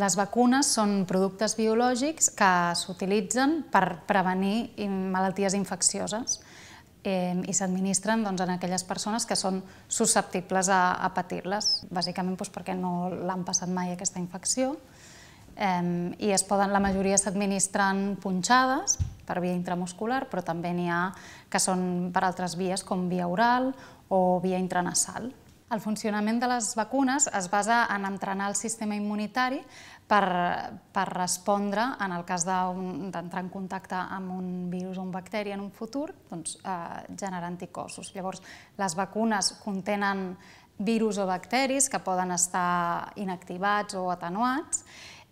Les vacunes són productes biològics que s'utilitzen per prevenir malalties infeccioses i s'administren doncs, en aquelles persones que són susceptibles a, a patir-les, bàsicament doncs, perquè no l'han passat mai aquesta infecció. I es poden, la majoria s'administren punxades per via intramuscular, però també n'hi ha que són per altres vies com via oral o via intranasal. El funcionament de les vacunes es basa en entrenar el sistema immunitari per, per respondre, en el cas d'entrar en contacte amb un virus o un bacteri en un futur, doncs, eh, generar anticossos. Llavors, les vacunes contenen virus o bacteris que poden estar inactivats o atenuats,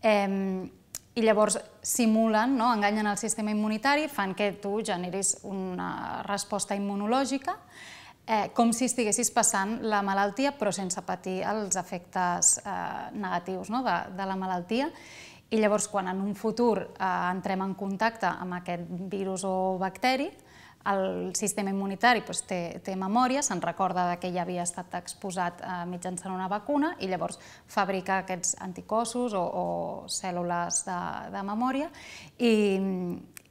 eh, i llavors simulen, no? enganyen el sistema immunitari, fan que tu generis una resposta immunològica, eh, com si estiguessis passant la malaltia però sense patir els efectes eh, negatius no? de, de la malaltia. I llavors, quan en un futur eh, entrem en contacte amb aquest virus o bacteri, el sistema immunitari doncs, té, té memòria, se'n recorda que ja havia estat exposat eh, mitjançant una vacuna i llavors fabrica aquests anticossos o, o cèl·lules de, de memòria i,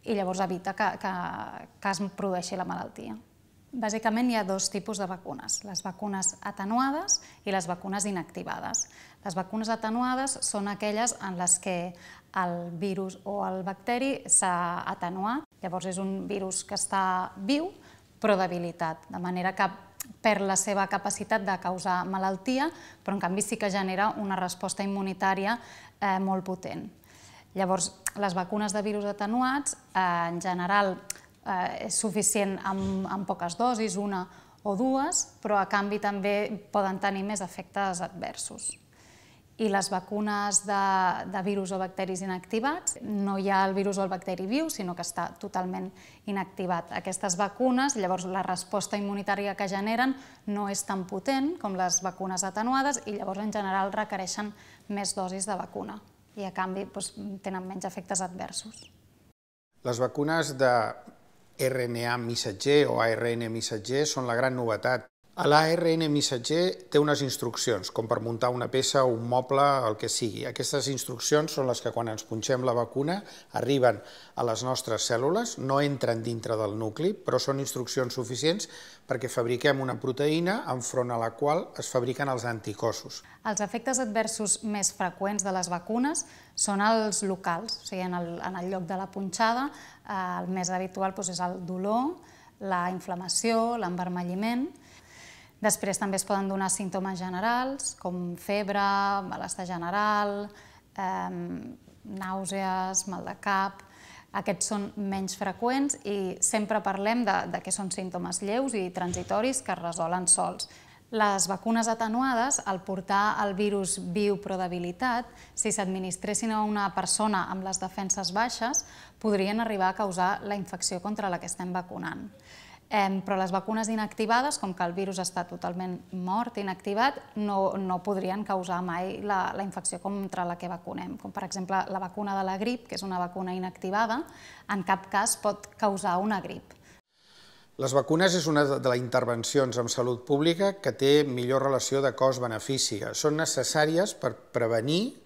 i llavors evita que, que, que es produeixi la malaltia. Bàsicament hi ha dos tipus de vacunes, les vacunes atenuades i les vacunes inactivades. Les vacunes atenuades són aquelles en les que el virus o el bacteri s'ha atenuat, llavors és un virus que està viu però debilitat, de manera que perd la seva capacitat de causar malaltia, però en canvi sí que genera una resposta immunitària eh, molt potent. Llavors, les vacunes de virus atenuats, eh, en general, eh, és suficient amb, amb poques dosis, una o dues, però a canvi també poden tenir més efectes adversos. I les vacunes de, de virus o bacteris inactivats, no hi ha el virus o el bacteri viu, sinó que està totalment inactivat. Aquestes vacunes, llavors la resposta immunitària que generen no és tan potent com les vacunes atenuades i llavors en general requereixen més dosis de vacuna i a canvi doncs, tenen menys efectes adversos. Les vacunes de RNA missatger o ARN missatger són la gran novetat L'ARN missatger té unes instruccions, com per muntar una peça o un moble, el que sigui. Aquestes instruccions són les que quan ens punxem la vacuna arriben a les nostres cèl·lules, no entren dintre del nucli, però són instruccions suficients perquè fabriquem una proteïna enfront a la qual es fabriquen els anticossos. Els efectes adversos més freqüents de les vacunes són els locals, o sigui, en el, en el lloc de la punxada, eh, el més habitual doncs, és el dolor, la inflamació, l'envermelliment, Després també es poden donar símptomes generals, com febre, malestar general, eh, nàusees, mal de cap... Aquests són menys freqüents i sempre parlem de, de que són símptomes lleus i transitoris que es resolen sols. Les vacunes atenuades, al portar el virus viu però debilitat, si s'administressin a una persona amb les defenses baixes, podrien arribar a causar la infecció contra la que estem vacunant. Eh, però les vacunes inactivades, com que el virus està totalment mort, inactivat, no, no podrien causar mai la, la infecció contra la que vacunem. Com per exemple la vacuna de la grip, que és una vacuna inactivada, en cap cas pot causar una grip. Les vacunes és una de les intervencions en salut pública que té millor relació de cost-benefici. Són necessàries per prevenir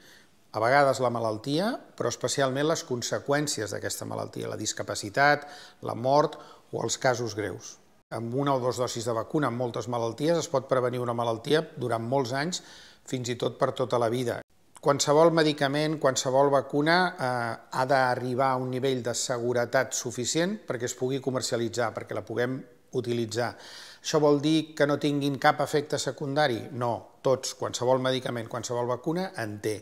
a vegades la malaltia, però especialment les conseqüències d'aquesta malaltia, la discapacitat, la mort o els casos greus. Amb una o dues dosis de vacuna en moltes malalties es pot prevenir una malaltia durant molts anys, fins i tot per tota la vida. Qualsevol medicament, qualsevol vacuna eh, ha d'arribar a un nivell de seguretat suficient perquè es pugui comercialitzar, perquè la puguem utilitzar. Això vol dir que no tinguin cap efecte secundari? No, tots, qualsevol medicament, qualsevol vacuna en té.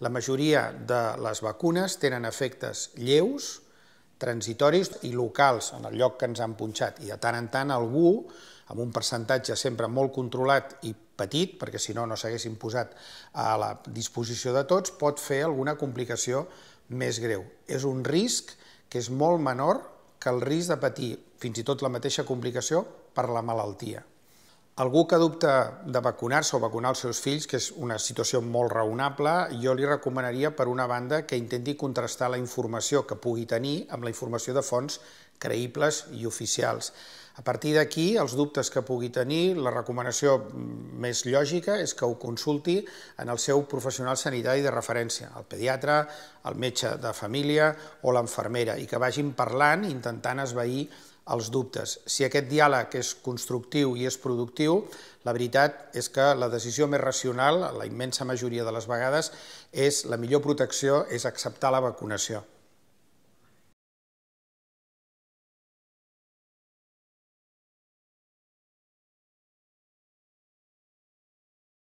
La majoria de les vacunes tenen efectes lleus, transitoris i locals en el lloc que ens han punxat. I de tant en tant algú, amb un percentatge sempre molt controlat i petit, perquè si no no s'haguessin posat a la disposició de tots, pot fer alguna complicació més greu. És un risc que és molt menor que el risc de patir fins i tot la mateixa complicació per la malaltia. Algú que dubta de vacunar-se o vacunar els seus fills, que és una situació molt raonable, jo li recomanaria, per una banda, que intenti contrastar la informació que pugui tenir amb la informació de fonts creïbles i oficials. A partir d'aquí, els dubtes que pugui tenir, la recomanació més lògica és que ho consulti en el seu professional sanitari de referència, el pediatre, el metge de família o l'enfermera, i que vagin parlant, intentant esvair els dubtes. Si aquest diàleg és constructiu i és productiu, la veritat és que la decisió més racional, la immensa majoria de les vegades, és la millor protecció, és acceptar la vacunació.